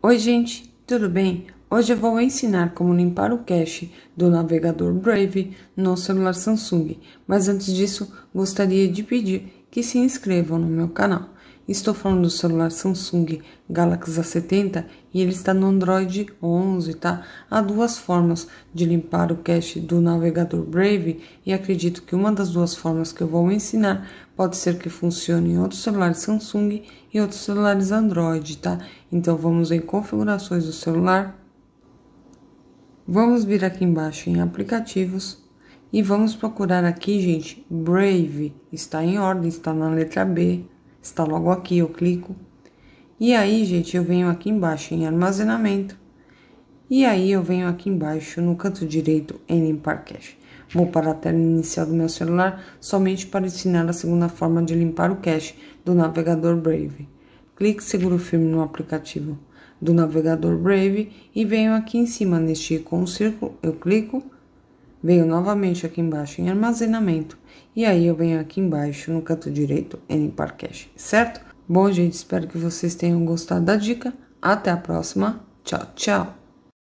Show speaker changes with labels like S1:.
S1: Oi, gente, tudo bem? Hoje eu vou ensinar como limpar o cache do navegador Brave no celular Samsung, mas antes disso gostaria de pedir que se inscrevam no meu canal. Estou falando do celular Samsung Galaxy A70 e ele está no Android 11, tá? Há duas formas de limpar o cache do navegador Brave e acredito que uma das duas formas que eu vou ensinar pode ser que funcione em outros celulares Samsung e outros celulares Android, tá? Então vamos em configurações do celular. Vamos vir aqui embaixo em aplicativos. E vamos procurar aqui, gente, Brave, está em ordem, está na letra B, está logo aqui, eu clico. E aí, gente, eu venho aqui embaixo em armazenamento. E aí, eu venho aqui embaixo no canto direito em limpar cache. Vou para a tela inicial do meu celular somente para ensinar a segunda forma de limpar o cache do navegador Brave. Clique seguro firme no aplicativo do navegador Brave e venho aqui em cima neste com um círculo, eu clico venho novamente aqui embaixo em armazenamento e aí eu venho aqui embaixo no canto direito em limpar certo? Bom, gente, espero que vocês tenham gostado da dica. Até a próxima. Tchau, tchau.